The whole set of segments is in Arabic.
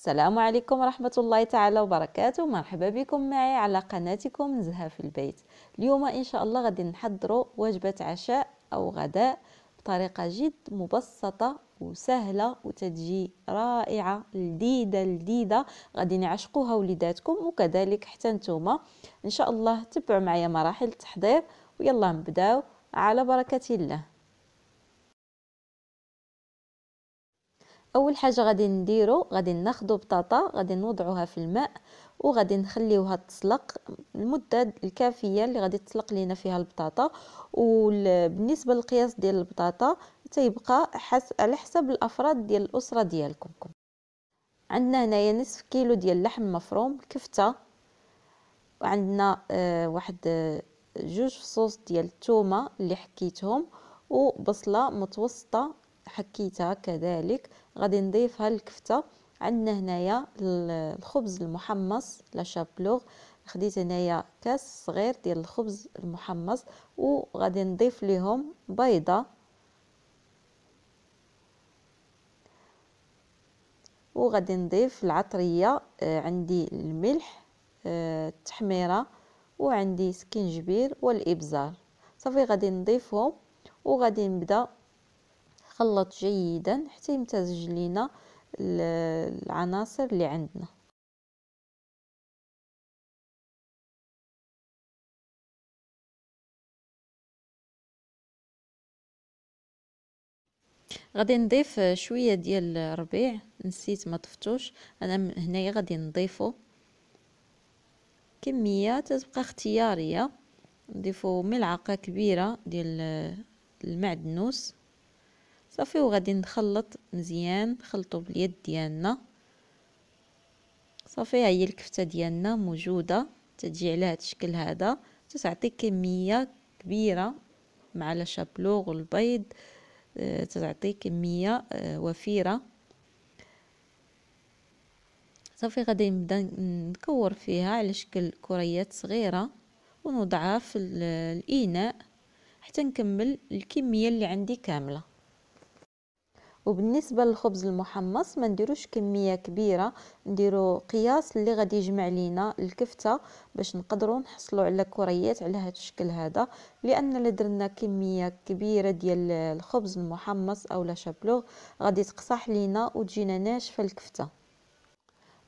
السلام عليكم ورحمة الله تعالى وبركاته مرحبا بكم معي على قناتكم نزهة في البيت اليوم إن شاء الله غادي نحضروا وجبة عشاء أو غداء بطريقة جد مبسطة وسهلة وتتجي رائعة لذيذة لذيذة غادي نعشقوها وليداتكم وكذلك حتى نتوما إن شاء الله تبعوا معايا مراحل التحضير ويلا نبداو على بركة الله اول حاجه غادي نديرو غادي ناخدو بطاطا غادي نوضعوها في الماء وغادي نخليوها تسلق المده الكافيه اللي غادي تسلق لينا فيها البطاطا وبالنسبه للقياس ديال البطاطا تيبقى حس... على حسب الافراد ديال الاسره ديالكم عندنا هنايا نصف كيلو ديال اللحم مفروم كفته وعندنا آه واحد آه، جوج فصوص ديال الثومه اللي حكيتهم وبصله متوسطه حكيتها كذلك غادي نضيفها الكفته عندنا هنايا الخبز المحمص لا شابلوغ خديت هنايا كاس صغير ديال الخبز المحمص وغادي نضيف لهم بيضه وغادي نضيف العطريه آه، عندي الملح آه، التحميره وعندي سكنجبير والابزار صافي غادي نضيفهم وغادي نبدا خلط جيدا حتى يمتزج لينا العناصر اللي عندنا غادي نضيف شويه ديال الربيع نسيت ما طفتوش انا هنايا غادي نضيفو كميه تتبقى اختياريه نضيفو ملعقه كبيره ديال المعدنوس صافي وغادي نخلط مزيان نخلطو باليد ديالنا صافي ها هي الكفته ديالنا موجوده تجي على هذا الشكل هذا تتعطي كميه كبيره مع لا شابلوغ والبيض آه، تتعطي كميه آه، وفيره صافي غادي نبدا نكور فيها على شكل كريات صغيره ونوضعها في الاناء حتى نكمل الكميه اللي عندي كامله وبالنسبه للخبز المحمص ما نديروش كميه كبيره نديرو قياس اللي غادي يجمع لينا الكفته باش نقدروا نحصلوا على كريات على هذا الشكل هذا لان لدرنا درنا كميه كبيره ديال الخبز المحمص او شابلوغ غادي تقصح لينا وتجينا ناشفه الكفته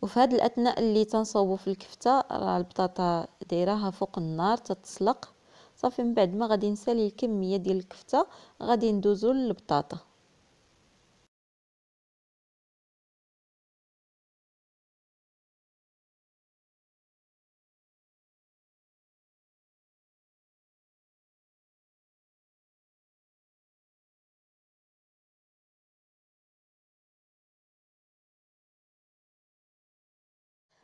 وفي هذا الاثناء اللي تنصوبوا في الكفته راه البطاطا دايراها فوق النار تتسلق صافي من بعد ما غادي نسالي الكميه ديال الكفته غادي ندوزو للبطاطا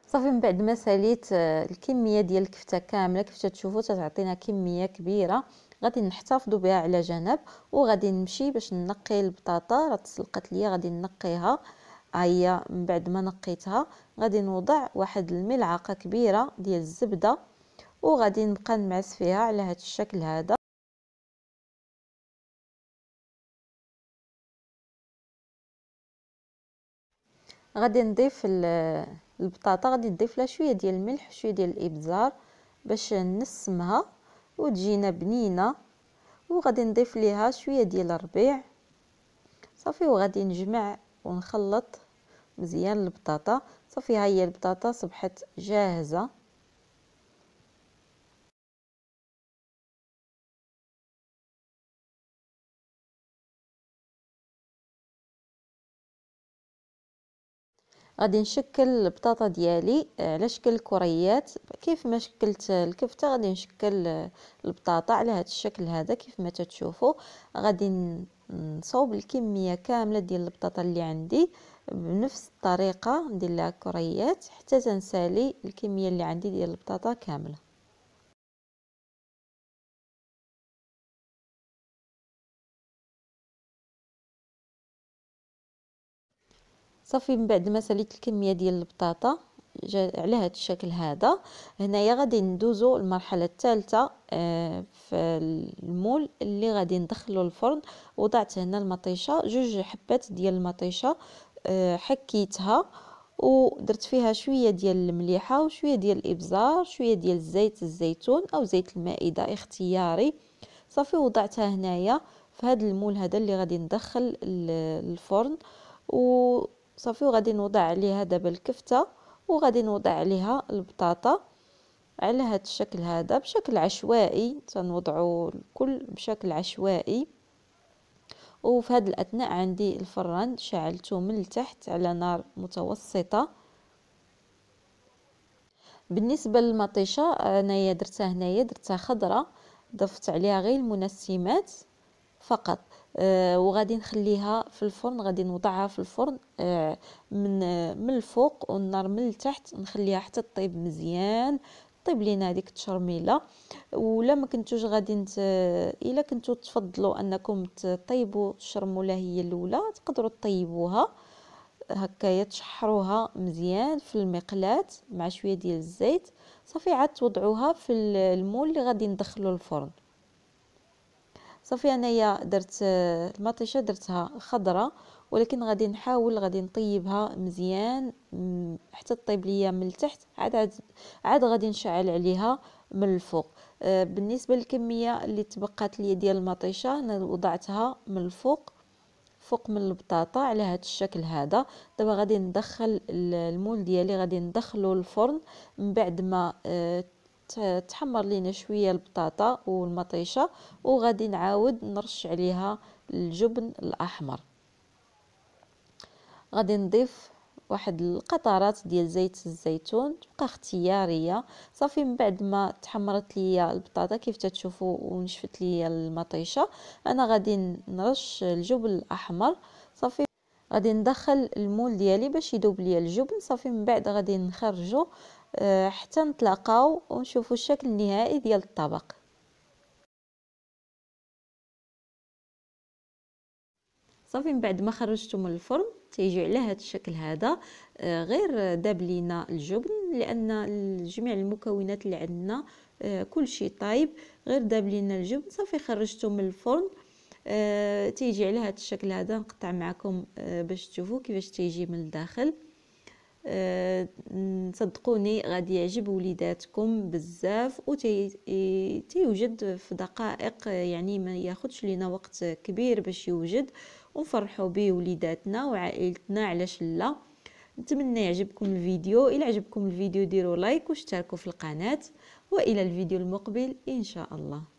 صافي من بعد ما ساليت آه، الكميه ديال الكفته كامله كيف تشوفوا تتعطينا كميه كبيره غادي نحتفظوا بها على جنب وغادي نمشي باش ننقي البطاطا راه تسلقات ليا غادي نقيها هي من بعد ما نقيتها غادي نوضع واحد الملعقه كبيره ديال الزبده وغادي نبقى نمعس فيها على هذا الشكل هذا غادي نضيف البطاطا غادي تضيف لها شويه ديال الملح شويه ديال الابزار باش نسمها وتجينا بنينه وغادي نضيف ليها شويه ديال الربيع صافي وغادي نجمع ونخلط مزيان البطاطا صافي ها هي البطاطا صبحت جاهزه غادي نشكل البطاطا ديالي آه، على شكل كريات كيف ما شكلت الكفته غادي نشكل آه، البطاطا على هذا الشكل هذا كيف ما تتشوفوا غادي نصوب الكميه كامله ديال البطاطا اللي عندي بنفس الطريقه ندير لها كريات حتى تنسالي الكميه اللي عندي ديال البطاطا كامله صافي من بعد ما سليت الكميه ديال البطاطا على هذا الشكل هذا هنايا غادي ندوزو المرحله الثالثه آه، في المول اللي غادي ندخلو الفرن وضعت هنا المطيشه جوج حبات ديال المطيشه آه، حكيتها ودرت فيها شويه ديال المليحه وشويه ديال الابزار شويه ديال زيت الزيتون او زيت المائده اختياري صافي وضعتها هنايا في هذا المول هذا اللي غادي ندخل الفرن و صافي وغادي نوضع عليها دابا الكفته وغادي نوضع عليها البطاطا على هذا الشكل هذا بشكل عشوائي تنوضعوا الكل بشكل عشوائي وفي هذا الاثناء عندي الفران شعلته من التحت على نار متوسطه بالنسبه للمطيشه انايا درتها هنايا درتها خضراء ضفت عليها غير المنسمات فقط آه، وغادي نخليها في الفرن غادي نوضعها في الفرن آه، من آه، من الفوق والنار من التحت نخليها حتى طيب مزيان طيب لينا هذيك التشرميله ولا ما كنتوش غادي انت الا كنتو تفضلوا انكم تطيبوا الشرموله هي الاولى تقدروا تطيبوها هكايا تشحروها مزيان في المقلاة مع شويه ديال الزيت صافي عاد توضعوها في المول اللي غادي ندخلو الفرن صافي انايا درت المطيشه درتها خضراء ولكن غادي نحاول غادي نطيبها مزيان حتى تطيب ليا من التحت عاد عاد, عاد غادي نشعل عليها من الفوق آه، بالنسبه للكميه اللي تبقات لي ديال المطيشه انا وضعتها من الفوق فوق من البطاطا على هذا الشكل هذا دابا غادي ندخل المول ديالي غادي ندخله الفرن من بعد ما آه، تحمر لينا شويه البطاطا والمطيشه وغادي نعاود نرش عليها الجبن الاحمر غادي نضيف واحد القطرات ديال زيت الزيتون تبقى اختياريه صافي من بعد ما تحمرت ليا البطاطا كيف تتشوفوا ونشفت ليا المطيشه انا غادي نرش الجبن الاحمر صافي غادي ندخل المول ديالي باش يذوب ليا الجبن صافي من بعد غادي نخرجو آه، حتى نتلاقاو ونشوفوا الشكل النهائي ديال الطبق صافي من بعد ما خرجته من الفرن تيجي على هذا الشكل هذا آه، غير داب لينا الجبن لان جميع المكونات اللي عندنا آه، كل شيء طايب غير داب لينا الجبن صافي خرجته من الفرن تيجي على هذا الشكل هذا نقطع معكم باش تشوفوا كيفاش تيجي من الداخل صدقوني غادي يعجب وليداتكم بزاف وتيوجد في دقائق يعني ما ياخدش لينا وقت كبير باش يوجد ونفرحوا به وليداتنا وعائلتنا علاش لا نتمنى يعجبكم الفيديو الى عجبكم الفيديو ديروا لايك واشتركوا في القناه والى الفيديو المقبل ان شاء الله